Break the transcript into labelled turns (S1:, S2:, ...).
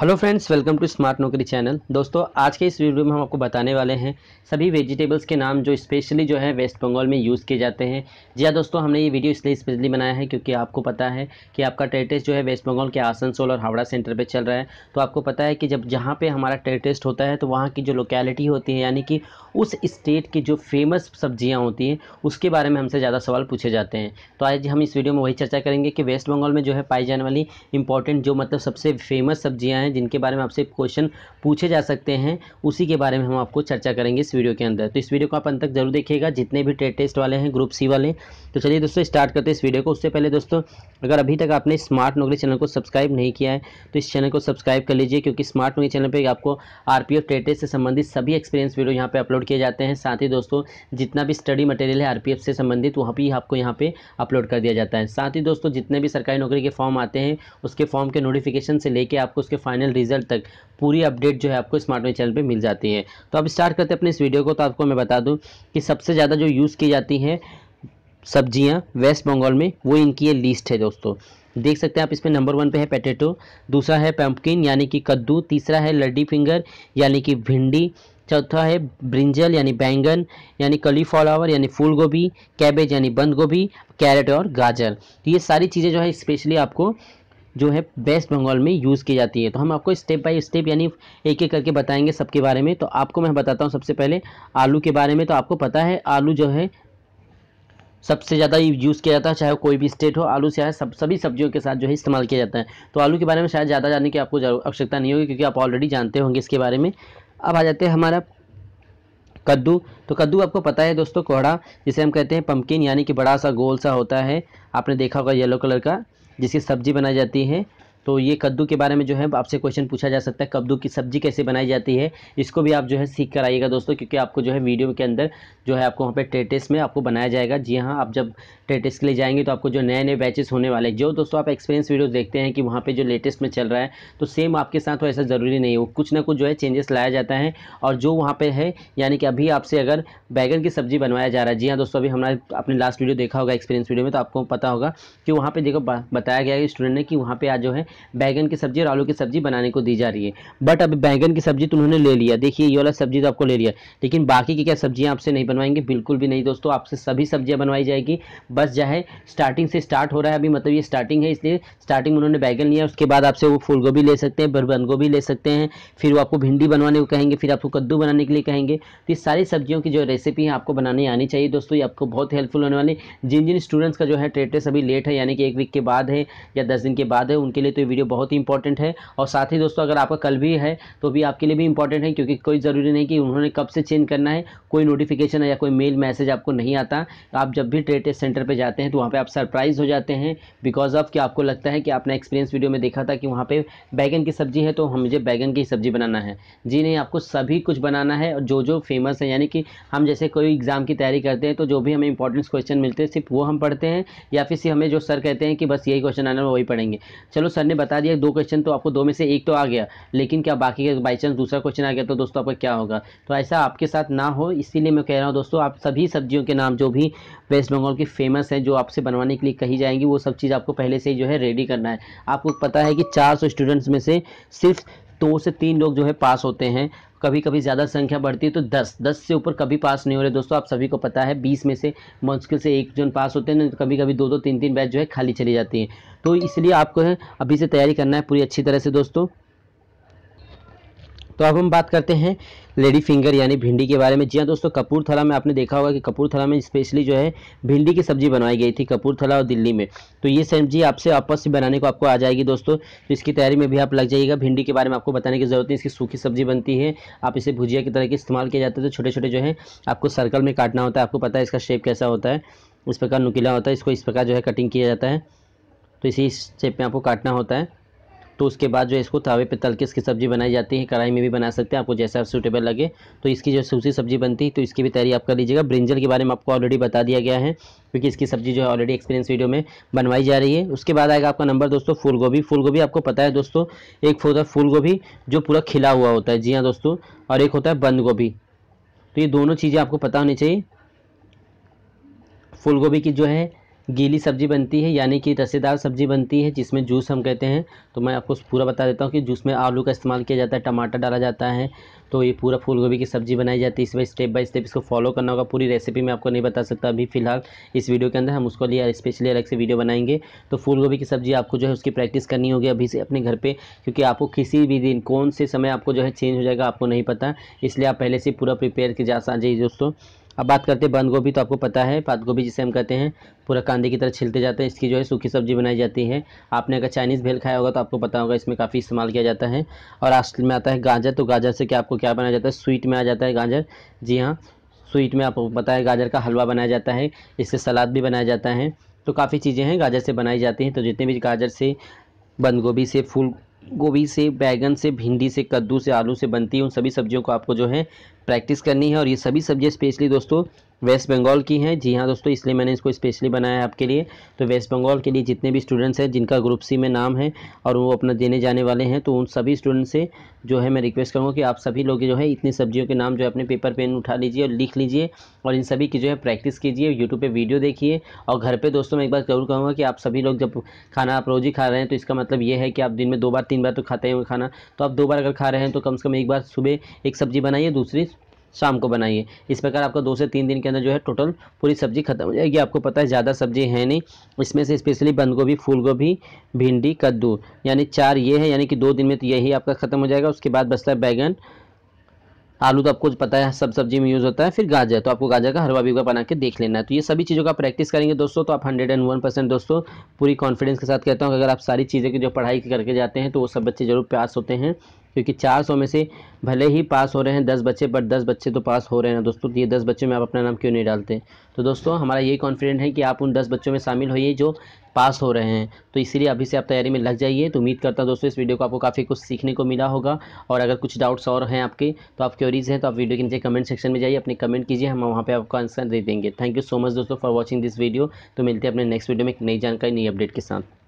S1: hello friends welcome to smart Naukri channel दोस्तों आज के इस वीडियो में हम आपको बताने वाले हैं सभी वेजिटेबल्स के नाम जो स्पेशली जो है वेस्ट बंगाल में यूज़ किए जाते हैं जी हाँ दोस्तों हमने ये वीडियो इसलिए स्पेशली बनाया है क्योंकि आपको पता है कि आपका ट्रेड टेस्ट जो है वेस्ट बंगाल के आसनसोल और हावड़ा सेंटर पर चल रहा है तो आपको पता है कि जब जहाँ पर हमारा ट्रेड टेस्ट होता है तो वहाँ की जो लोकेलिटी होती है यानी कि उस स्टेट की जो फेमस सब्जियाँ होती हैं उसके बारे में हमसे ज़्यादा सवाल पूछे जाते हैं तो आज हम इस वीडियो में वही चर्चा करेंगे कि वेस्ट बंगाल में जो है पाई जाने वाली इंपॉर्टेंट जो मतलब सबसे फेमस सब्जियाँ हैं हैं जिनके बारे में आपसे क्वेश्चन पूछे जा सकते हैं उसी के बारे में हम आपको चर्चा करेंगे इस वीडियो के अंदर तो इस वीडियो को आप अंत तक जरूर देखिएगा जितने भी टेट टेस्ट वाले हैं ग्रुप सी वाले तो चलिए दोस्तों स्टार्ट करते हैं इस वीडियो को उससे पहले दोस्तों अगर अभी तक आपने स्मार्ट नौकरी चैनल को सब्सक्राइब नहीं किया है तो इस चैनल को सब्सक्राइब कर लीजिए क्योंकि स्मार्ट नौकरी चैनल पर आपको आर पी टेस्ट से संबंधित सभी एक्सपीरियंस वीडियो यहाँ पर अपलोड किए जाते हैं साथ ही दोस्तों जितना भी स्टडी मटेरियल है आर से संबंधित वहाँ भी आपको यहाँ पर अपलोड कर दिया जाता है साथ ही दोस्तों जितने भी सरकारी नौकरी के फॉर्म आते हैं उसके फॉर्म के नोटिफिकेशन से लेकर आपको उसके फाइनल फाइनल रिजल्ट तक पूरी अपडेट जो है आपको स्मार्ट मनी चैनल पे मिल जाती है तो अब स्टार्ट करते हैं अपने इस वीडियो को तो आपको मैं बता दूं कि सबसे ज़्यादा जो यूज़ की जाती हैं सब्जियां वेस्ट बंगाल में वो इनकी ये लिस्ट है दोस्तों देख सकते हैं आप इसमें नंबर वन पे है पैटेटो दूसरा है पम्पकिन यानी कि कद्दू तीसरा है लड्डी फिंगर यानी कि भिंडी चौथा है ब्रिंजल यानी बैंगन यानी कलीफ्लावर यानी फूल गोभी कैबेज यानी बंद गोभी कैरेट और गाजर तो ये सारी चीज़ें जो है स्पेशली आपको जो है वेस्ट बंगाल में यूज़ की जाती है तो हम आपको स्टेप बाय स्टेप यानी एक एक करके बताएंगे सबके बारे में तो आपको मैं बताता हूँ सबसे पहले आलू के बारे में तो आपको पता है आलू जो है सबसे ज़्यादा यूज़ किया जाता है चाहे कोई भी स्टेट हो आलू से सब सभी सब्जियों के साथ जो है इस्तेमाल किया जाता है तो आलू के बारे में शायद ज़्यादा जानने की आपको आवश्यकता नहीं होगी क्योंकि आप ऑलरेडी जानते होंगे इसके बारे में अब आ जाते हैं हमारा कद्दू तो कद्दू आपको पता है दोस्तों कोहड़ा जिसे हम कहते हैं पम्पकिन यानी कि बड़ा सा गोल सा होता है आपने देखा होगा येलो कलर का जिसकी सब्ज़ी बनाई जाती है तो ये कद्दू के बारे में जो है आपसे क्वेश्चन पूछा जा सकता है कद्दू की सब्जी कैसे बनाई जाती है इसको भी आप जो है सीख कर आइएगा दोस्तों क्योंकि आपको जो है वीडियो के अंदर जो है आपको वहाँ पर टेटेस में आपको बनाया जाएगा जी हाँ आप जब टेटेस के लिए जाएंगे तो आपको जो नए नए बैचेस होने वाले जो दोस्तों आप एक्सपीरियंस वीडियोज़ देखते हैं कि वहाँ पर जो लेटेस्ट में चल रहा है तो सेम आपके साथ ऐसा ज़रूरी नहीं हो कुछ ना कुछ जो है चेंजेस लाया जाता है और जो वहाँ पर है यानी कि अभी आपसे अगर बैगन की सब्जी बनवाया जा रहा है जी हाँ दोस्तों अभी हमारे आपने लास्ट वीडियो देखा होगा एक्सपीरियंस वीडियो में तो आपको पता होगा कि वहाँ पर देखो बताया गया स्टूडेंट ने कि वहाँ पर आज जो है बैंगन की सब्जी और आलू की सब्जी बनाने को दी जा रही है बट अब बैगन की सब्जी तो उन्होंने ले लिया देखिए ये वाला सब्जी तो आपको ले लिया लेकिन बाकी की क्या सब्जियाँ आपसे नहीं बनवाएंगे बिल्कुल भी नहीं दोस्तों आपसे सभी सब्जियाँ बनवाई जाएगी बस चाहे स्टार्टिंग से स्टार्ट हो रहा है अभी मतलब ये स्टार्टिंग है इसलिए स्टार्टिंग उन्होंने बैगन लिया उसके बाद आपसे वो फूल गोभी ले सकते हैं बंद गोभी ले सकते हैं फिर वो आपको भिंडी बनवाने को कहेंगे फिर आपको कद्दू बनाने के लिए कहेंगे तो ये सारी सब्जियों की जो रेसिपी है आपको बनाने आनी चाहिए दोस्तों ये आपको बहुत हेल्पफुल होने वाली जिन जिन स्टूडेंट्स का जो है ट्रेटेस अभी लेट है यानी कि एक वीक के बाद है या दस दिन के बाद है उनके लिए तो तो ये वीडियो बहुत ही इंपॉर्टेंट है और साथ ही दोस्तों अगर आपका कल भी है तो भी आपके लिए भी इंपॉर्टेंट है क्योंकि कोई ज़रूरी नहीं कि उन्होंने कब से चेंज करना है कोई नोटिफिकेशन या कोई मेल मैसेज आपको नहीं आता आप जब भी ट्रेड सेंटर पर जाते हैं तो वहाँ पर आप सरप्राइज़ हो जाते हैं बिकॉज ऑफ कि आपको लगता है कि आपने एक्सपीरियंस वीडियो में देखा था कि वहाँ पर बैगन की सब्ज़ी है तो हम मुझे बैगन की सब्ज़ी बनाना है जी नहीं आपको सभी कुछ बनाना है और जो जो फेमस है यानी कि हम जैसे कोई एग्ज़ाम की तैयारी करते हैं तो जो भी हमें इंपॉर्टेंस क्वेश्चन मिलते हैं सिर्फ वो हम पढ़ते हैं या फिर हमें जो सर कहते हैं कि बस यही क्वेश्चन आना है वही पढ़ेंगे चलो सर मैंने बता दिया दो क्वेश्चन तो आपको दो में से एक तो आ गया लेकिन क्या बाकी का बाई चांस दूसरा क्वेश्चन आ गया तो दोस्तों आपका क्या होगा तो ऐसा आपके साथ ना हो इसीलिए मैं कह रहा हूँ दोस्तों आप सभी सब्जियों के नाम जो भी वेस्ट बंगाल की फेमस हैं जो आपसे बनवाने के लिए कही जाएंगी वो सब चीज़ आपको पहले से ही जो है रेडी करना है आपको पता है कि चार स्टूडेंट्स में से सिर्फ दो से तीन लोग जो है पास होते हैं कभी कभी ज़्यादा संख्या बढ़ती है तो दस दस से ऊपर कभी पास नहीं हो रहे दोस्तों आप सभी को पता है बीस में से मुश्किल से एक जन पास होते हैं तो कभी कभी दो दो तीन तीन बैच जो है खाली चली जाती है तो इसलिए आपको है अभी से तैयारी करना है पूरी अच्छी तरह से दोस्तों तो अब हम बात करते हैं लेडी फिंगर यानी भिंडी के बारे में जी हाँ दोस्तों कपूरथला में आपने देखा होगा कि कपूरथला में स्पेशली जो है भिंडी की सब्जी बनाई गई थी कपूरथला और दिल्ली में तो ये सब्जी आपसे आपस से बनाने को आपको आ जाएगी दोस्तों तो इसकी तैयारी में भी आप लग जाइएगा भिंडी के बारे में आपको बताने की जरूरत नहीं इसकी सूखी सब्जी बनती है आप इसे भुजिया की तरह के इस्तेमाल किया जाता है तो छोटे छोटे जो है आपको सर्कल में काटना होता है आपको पता है इसका शेप कैसा होता है इस प्रकार नुकीला होता है इसको इस प्रकार जो है कटिंग किया जाता है तो इसी शेप में आपको काटना होता है तो उसके बाद जो है इसको तावे पे तल के इसकी सब्ज़ी बनाई जाती है कढ़ाई में भी बना सकते हैं आपको जैसा सूटेबल लगे तो इसकी जो सूसी सब्ज़ी बनती है तो इसकी भी तैयारी आप कर लीजिएगा ब्रिंजल के बारे में आपको ऑलरेडी बता दिया गया है क्योंकि इसकी सब्ज़ी जो है ऑलरेडी एक्सपीरियंस वीडियो में बनवाई जा रही है उसके बाद आएगा आपका नंबर दोस्तों फूल गोभी फूल गोभी आपको पता है दोस्तों एक होता है फूल गोभी जो पूरा खिला हुआ होता है जी हाँ दोस्तों और एक होता है बंद गोभी तो ये दोनों चीज़ें आपको पता होनी चाहिए फूल गोभी की जो है गीली सब्ज़ी बनती है यानी कि रसेदार सब्ज़ी बनती है जिसमें जूस हम कहते हैं तो मैं आपको पूरा बता देता हूँ कि जूस में आलू का इस्तेमाल किया जाता है टमाटर डाला जाता है तो ये पूरा फूल गोभी की सब्ज़ी बनाई जाती है इसमें स्टेप बाय स्टेप इसको फॉलो करना होगा पूरी रेसिपी मैं आपको नहीं बता सकता अभी फिलहाल इस वीडियो के अंदर हम उसको लिए स्पेशली अलग से वीडियो बनाएंगे तो फूल गोभी की सब्ज़ी आपको जो है उसकी प्रैक्टिस करनी होगी अभी से अपने घर पर क्योंकि आपको किसी भी दिन कौन से समय आपको जो है चेंज हो जाएगा आपको नहीं पता इसलिए आप पहले से पूरा प्रिपेयर के जा दोस्तों अब बात करते हैं बंद गोभी तो आपको पता है पात गोभी जिसे हम कहते हैं पूरा कांदे की तरह छिलते जाते हैं इसकी जो है सूखी सब्जी बनाई जाती है आपने अगर चाइनीज़ भेल खाया होगा तो आपको पता होगा इसमें काफ़ी इस्तेमाल किया जाता है और आस्ट में आता है गाजर तो गाजर से क्या आपको क्या बनाया जाता है स्वीट में आ जाता है गाजर जी हाँ स्वीट में आपको पता है गाजर का हलवा बनाया जाता है इससे सलाद भी बनाया जाता है तो काफ़ी चीज़ें हैं गाजर से बनाई जाती हैं तो जितने भी गाजर से बंद गोभी से फूल गोभी से बैगन से भिंडी से कद्दू से आलू से बनती है उन सभी सब्जियों को आपको जो है प्रैक्टिस करनी है और ये सभी सब्जेक्ट स्पेशली दोस्तों वेस्ट बंगाल की हैं जी हाँ दोस्तों इसलिए मैंने इसको स्पेशली बनाया है आपके लिए तो वेस्ट बंगाल के लिए जितने भी स्टूडेंट्स हैं जिनका ग्रुप सी में नाम है और वो अपना देने जाने वाले हैं तो उन सभी स्टूडेंट से जो है मैं रिक्वेस्ट करूँगा कि आप सभी लोग जो है इतनी सब्जियों के नाम जो है अपने पेपर पेन उठा लीजिए और लिख लीजिए और इन सभी की जो है प्रैक्टिस कीजिए यूट्यूब पर वीडियो देखिए और घर पर दोस्तों मैं एक बार ज़रूर कहूँगा कि आप सभी लोग जब खाना आप रोज ही खा रहे हैं तो इसका मतलब ये है कि आप दिन में दो बार तीन बार तो खाते हैं खाना तो आप दो बार अगर खा रहे हैं तो कम से कम एक बार सुबह एक सब्ज़ी बनाइए दूसरी शाम को बनाइए इस प्रकार आपका दो से तीन दिन के अंदर जो है टोटल पूरी सब्जी खत्म हो जाएगी आपको पता है ज़्यादा सब्जी है नहीं इसमें से स्पेशली बंद गोभी फूल गोभी भिंडी कद्दू यानी चार ये है यानी कि दो दिन में तो यही आपका ख़त्म हो जाएगा उसके बाद बचता है बैगन आलू तो आपको पता है सब सब्जी में यूज़ होता है फिर गाजर तो आपको गाजर का हलवा भी बना के देख लेना है तो ये सभी चीज़ों का प्रैक्टिस करेंगे दोस्तों तो आप हंड्रेड एंड वन परसेंट दोस्तों पूरी कॉन्फिडेंस के साथ कहता हूँ अगर आप सारी चीज़ें की जो पढ़ाई करके जाते हैं तो वो सब बच्चे जरूर पास होते हैं क्योंकि चार सौ में से भले ही पास हो रहे हैं दस बच्चे बट दस बच्चे तो पास हो रहे हैं दोस्तों तो ये दस बच्चों में आप अपना नाम क्यों नहीं डालते तो दोस्तों हमारा यही कॉन्फिडेंट है कि आप उन दस बच्चों में शामिल होइए जो पास हो रहे हैं तो इसीलिए अभी से आप तैयारी में लग जाइए तो उम्मीद करता हूँ दोस्तों इस वीडियो को आपको काफ़ी कुछ सीखने को मिला होगा और अगर कुछ डाउट्स और हैं आपके तो आप क्योरीज हैं तो आप वीडियो के नीचे कमेंट सेक्शन में जाइए अपने कमेंट कीजिए हम वहाँ पर आपको आंसर दे देंगे थैंक यू सो मच दोस्तों फॉर वॉचिंग दिस वीडियो तो मिलते हैं अपने नेक्स्ट वीडियो में एक नई जानकारी नई अपडेट के साथ